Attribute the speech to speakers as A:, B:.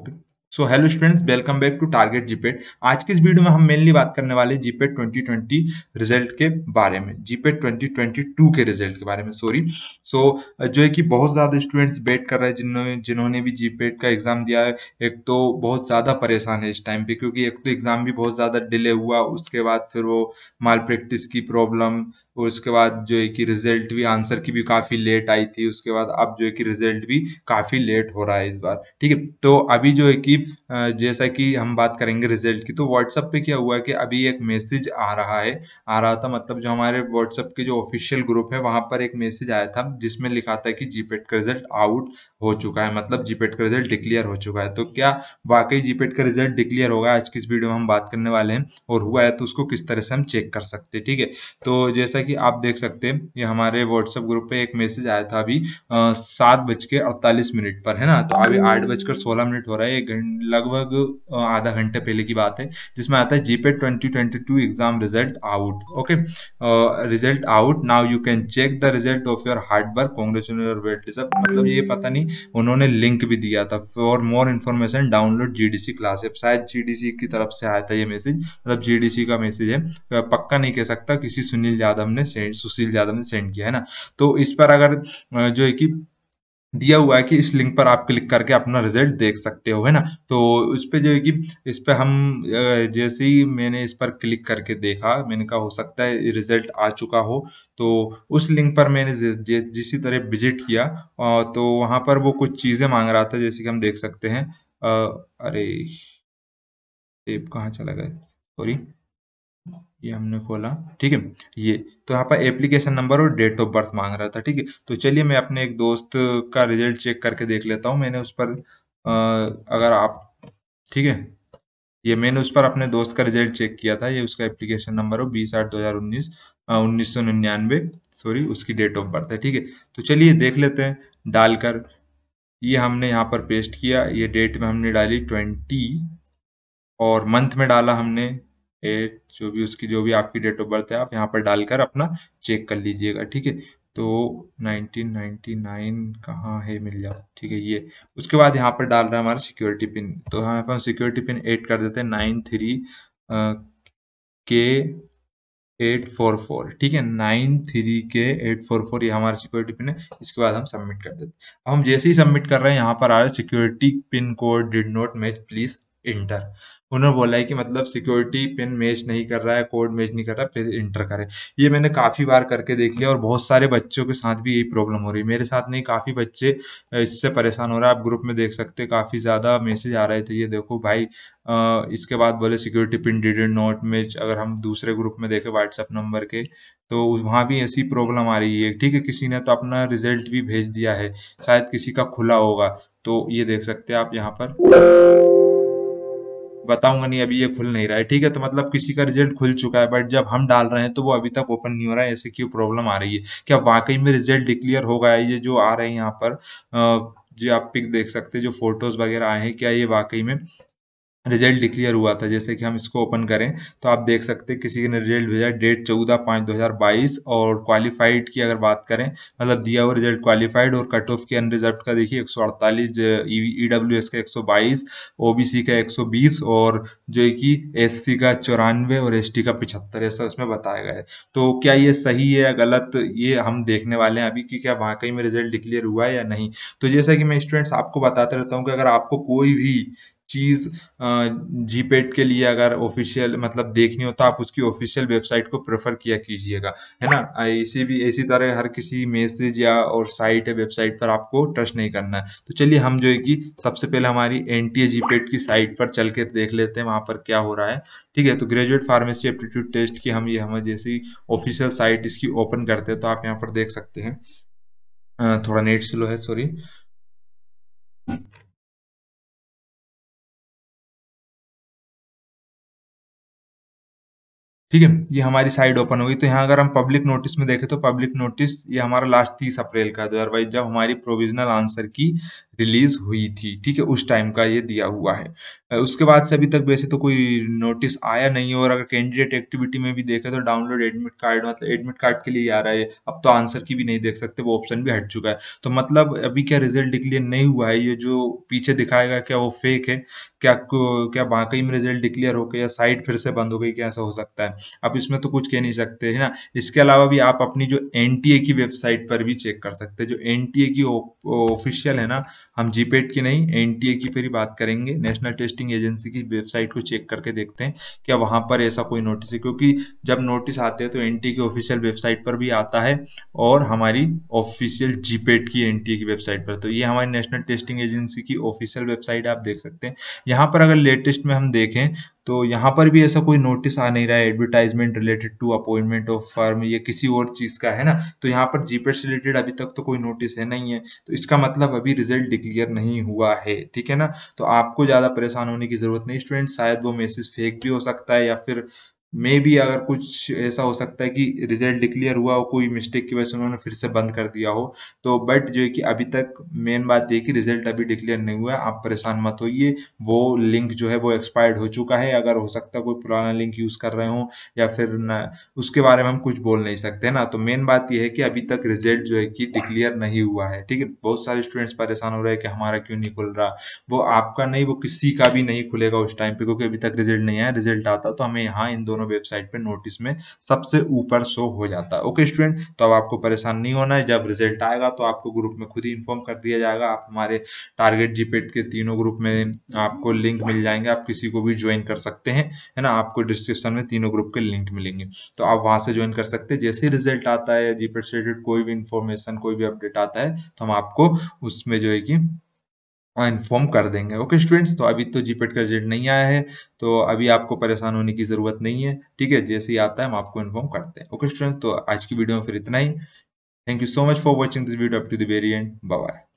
A: Okay so hello students welcome back to target GPAT आज की इस वीडियो में हम मेनली बात करने वाले जीपेट 2020 रिजल्ट के बारे में जीपेट 2022 के रिजल्ट के बारे में सॉरी सो so, जो है कि बहुत ज़्यादा स्टूडेंट्स वेट कर रहे हैं जिन्होंने जिन्होंने भी जीपेट का एग्ज़ाम दिया है एक तो बहुत ज़्यादा परेशान है इस टाइम पर क्योंकि एक तो एग्ज़ाम भी बहुत ज़्यादा डिले हुआ उसके बाद फिर वो माल प्रैक्टिस की प्रॉब्लम और उसके बाद जो है कि रिजल्ट भी आंसर की भी काफ़ी लेट आई थी उसके बाद अब जो है कि रिजल्ट भी काफ़ी लेट हो रहा है इस बार ठीक है तो अभी जो है कि जैसा कि हम बात करेंगे रिजल्ट की तो व्हाट्सअप पे क्या हुआ कि अभी एक मैसेज आ रहा है आ रहा था मतलब जो हमारे व्हाट्सअप के जो ऑफिशियल ग्रुप है वहां पर एक मैसेज आया था जिसमें लिखा था कि जीपेट का रिजल्ट आउट हो चुका है मतलब जीपेट का रिजल्ट डिक्लियर हो चुका है तो क्या वाकई जीपेट का रिजल्ट डिक्लेयर होगा आज की इस वीडियो में हम बात करने वाले हैं और हुआ है तो उसको किस तरह से हम चेक कर सकते हैं ठीक है तो जैसा कि कि आप देख सकते हैं ये हमारे व्हाट्सएप ग्रुप पे एक मैसेज आया था अभी सात बज के अड़तालीस मिनट पर है ना तो अभी हम्म। आठ बजकर सोलह मिनट हो रहा है ये लगभग आधा घंटे पहले की बात है जिसमें आता है GPAT twenty twenty two exam result out okay result out now you can check the result of your hard work congratulate wait deserve मतलब ये पता नहीं उन्होंने लिंक भी दिया था for more information download G D C class app शायद सी की तरफ से आया था ये मैसेज मतलब जी डी सी का मैसेज है तो पक्का नहीं कह सकता किसी सुनील यादव ने ने सेंड सुशील यादव ने सेंड किया है ना तो इस पर अगर जो है कि दिया हुआ है कि इस लिंक पर आप क्लिक करके अपना रिजल्ट देख सकते हो है ना तो उस पर जो है कि इस पर हम जैसे ही मैंने इस पर क्लिक करके देखा मैंने कहा हो सकता है रिजल्ट आ चुका हो तो उस लिंक पर मैंने जिस तरह विजिट किया तो वहां पर वो कुछ चीज़ें मांग रहा था जैसे कि हम देख सकते हैं अरे टेप कहाँ चला गया सॉरी ये हमने खोला ठीक है ये तो यहाँ पर एप्लीकेशन नंबर और डेट ऑफ बर्थ मांग रहा था ठीक है तो चलिए मैं अपने एक दोस्त का रिजल्ट चेक करके देख लेता हूँ मैंने उस पर आ, अगर आप ठीक है ये मैंने उस पर अपने दोस्त का रिजल्ट चेक किया था ये उसका एप्लीकेशन नंबर हो बीस आठ दो हज़ार उन्नीस उन्नीस सौ निन्यानवे सॉरी उसकी डेट ऑफ बर्थ है ठीक है तो चलिए देख लेते हैं डालकर ये हमने यहाँ पर पेस्ट किया ये डेट में हमने डाली ट्वेंटी और मंथ में डाला हमने एट जो भी उसकी जो भी आपकी डेट ऑफ बर्थ है आप यहाँ पर डालकर अपना चेक कर लीजिएगा ठीक है तो 1999 कहाँ है मिल जाओ ठीक है ये उसके बाद यहाँ पर डाल रहा है हमारा सिक्योरिटी पिन तो हम पर सिक्योरिटी पिन एड कर देते हैं नाइन थ्री के एट फोर फोर ठीक है नाइन थ्री के एट फोर फोर ये हमारा सिक्योरिटी पिन है इसके बाद हम सबमिट कर देते हैं हम जैसे ही सबमिट कर रहे हैं यहाँ पर आ रहा है security pin code did not match please enter उन्होंने बोला है कि मतलब सिक्योरिटी पिन मैच नहीं कर रहा है कोड मैच नहीं कर रहा फिर इंटर करें ये मैंने काफ़ी बार करके देख लिया और बहुत सारे बच्चों के साथ भी यही प्रॉब्लम हो रही है मेरे साथ नहीं काफ़ी बच्चे इससे परेशान हो रहा है आप ग्रुप में देख सकते काफ़ी ज़्यादा मैसेज आ रहे थे ये देखो भाई आ, इसके बाद बोले security pin did not match अगर हम दूसरे ग्रुप में देखें व्हाट्सअप नंबर के तो वहाँ भी ऐसी प्रॉब्लम आ रही है ठीक है किसी ने तो अपना रिजल्ट भी भेज दिया है शायद किसी का खुला होगा तो ये देख सकते हैं आप यहाँ पर बताऊंगा नहीं अभी ये खुल नहीं रहा है ठीक है तो मतलब किसी का रिजल्ट खुल चुका है बट जब हम डाल रहे हैं तो वो अभी तक ओपन नहीं हो रहा है ऐसे क्यों प्रॉब्लम आ रही है क्या वाकई में रिजल्ट डिक्लियर हो गया ये जो आ रहे हैं यहाँ पर जो आप पिक देख सकते हैं जो फोटोज वगैरह आए हैं क्या ये वाकई में रिजल्ट डिक्लेयर हुआ था जैसे कि हम इसको ओपन करें तो आप देख सकते हैं किसी ने रिजल्ट भेजा डेट चौदह पाँच दो हज़ार बाईस और क्वालिफाइड की अगर बात करें मतलब दिया हुआ रिजल्ट क्वालिफाइड और कट ऑफ के अनरिजर्व का देखिए एक सौ अड़तालीस ई डब्ल्यू एस का एक सौ बाईस ओ बी सी का एक सौ बीस और जो है कि एस सी का चौरानवे और एस टी का पिछहत्तर ऐसा उसमें बताया गया है तो क्या ये सही है या गलत ये हम देखने वाले हैं अभी कि क्या वाकई में रिजल्ट डिक्लेयर हुआ है या नहीं तो जैसा कि मैं स्टूडेंट्स आपको बताते रहता हूँ कि अगर आपको कोई भी चीज़ जीपेट के लिए अगर ऑफिशियल मतलब देखनी हो तो आप उसकी ऑफिशियल वेबसाइट को प्रेफर किया कीजिएगा है ना इसी भी इसी तरह हर किसी मैसेज या और साइट है वेबसाइट पर आपको ट्रस्ट नहीं करना है तो चलिए हम जो है कि सबसे पहले हमारी एन टी जीपेट की साइट पर चल के देख लेते हैं वहां पर क्या हो रहा है ठीक है तो ग्रेजुएट फार्मेसी एप्टीट्यूड टेस्ट की हम ये हमें जैसी ऑफिशियल साइट इसकी ओपन करते हैं तो आप यहाँ पर देख सकते हैं थोड़ा नेट स्लो है सॉरी ठीक है ये हमारी साइड ओपन होगी तो यहाँ अगर हम पब्लिक नोटिस में देखें तो पब्लिक नोटिस ये हमारा लास्ट तीस अप्रैल का दो हजार बाईस जब हमारी प्रोविजनल आंसर की रिलीज हुई थी ठीक है उस टाइम का ये दिया हुआ है उसके बाद से अभी तक वैसे तो कोई नोटिस आया नहीं है और अगर कैंडिडेट एक्टिविटी में भी देखे तो डाउनलोड एडमिट कार्ड मतलब एडमिट कार्ड के लिए आ रहा है अब तो आंसर की भी नहीं देख सकते वो ऑप्शन भी हट चुका है तो मतलब अभी क्या रिजल्ट डिक्लेयर नहीं हुआ है ये जो पीछे दिखाएगा क्या वो फेक है क्या क्या वाकई में रिजल्ट डिक्लेयर हो गया या साइट फिर से बंद हो गई क्या ऐसा हो सकता है अब इसमें तो कुछ कह नहीं सकते है ना इसके अलावा भी आप अपनी जो एन की वेबसाइट पर भी चेक कर सकते हैं जो एन की ऑफिशियल है ना हम जीपेट की नहीं एन की फिर बात करेंगे नेशनल टेस्टिंग एजेंसी की वेबसाइट को चेक करके देखते हैं क्या वहाँ पर ऐसा कोई नोटिस है क्योंकि जब नोटिस आते हैं तो एन की ऑफिशियल वेबसाइट पर भी आता है और हमारी ऑफिशियल जीपेट की एन की वेबसाइट पर तो ये हमारी नेशनल टेस्टिंग एजेंसी की ऑफिशियल वेबसाइट आप देख सकते हैं यहाँ पर अगर लेटेस्ट में हम देखें तो यहाँ पर भी ऐसा कोई नोटिस आ नहीं रहा है advertisement related to appointment of firm या किसी और चीज का है ना तो यहाँ पर जीपेड से रिलेटेड अभी तक तो कोई नोटिस है नहीं है तो इसका मतलब अभी रिजल्ट डिक्लेयर नहीं हुआ है ठीक है ना तो आपको ज्यादा परेशान होने की जरूरत नहीं स्टूडेंट शायद वो मैसेज फेक भी हो सकता है या फिर मे भी अगर कुछ ऐसा हो सकता है कि रिजल्ट डिक्लेयर हुआ हो कोई मिस्टेक की वजह से उन्होंने फिर से बंद कर दिया हो तो बट जो है कि अभी तक मेन बात ये कि रिजल्ट अभी डिक्लेयर नहीं हुआ है आप परेशान मत होइए वो लिंक जो है वो एक्सपायर्ड हो चुका है अगर हो सकता है कोई पुराना लिंक यूज कर रहे हो या फिर ना उसके बारे में हम कुछ बोल नहीं सकते ना तो मेन बात यह है कि अभी तक रिजल्ट जो है कि डिक्लेयर नहीं हुआ है ठीक है बहुत सारे स्टूडेंट्स परेशान हो रहे हैं कि हमारा क्यों नहीं खुल रहा वो आपका नहीं वो किसी का भी नहीं खुलेगा उस टाइम पे क्योंकि अभी तक रिजल्ट नहीं आया रिजल्ट आता तो हमें यहाँ इन दोनों दोनों वेबसाइट पे नोटिस में सबसे ऊपर शो हो जाता है ओके स्टूडेंट तो अब आपको परेशान नहीं होना है जब रिजल्ट आएगा तो आपको ग्रुप में खुद ही इन्फॉर्म कर दिया जाएगा आप हमारे टारगेट जीपेट e के तीनों ग्रुप में आपको लिंक मिल जाएंगे आप किसी को भी ज्वाइन कर सकते हैं है ना आपको डिस्क्रिप्शन में तीनों ग्रुप के लिंक मिलेंगे तो आप वहां से ज्वाइन कर सकते हैं जैसे ही रिजल्ट आता है या जीपेट e से रिलेटेड कोई भी इन्फॉर्मेशन कोई भी अपडेट आता है तो हम आपको उसमें जो है कि इन्फॉर्म कर देंगे ओके स्टूडेंट्स तो अभी तो जीपेट का रिजल्ट नहीं आया है तो अभी आपको परेशान होने की ज़रूरत नहीं है ठीक है जैसे ही आता है हम आपको इन्फॉर्म करते हैं ओके स्टूडेंट्स तो आज की वीडियो में फिर इतना ही thank you so much for watching this video up to the very end bye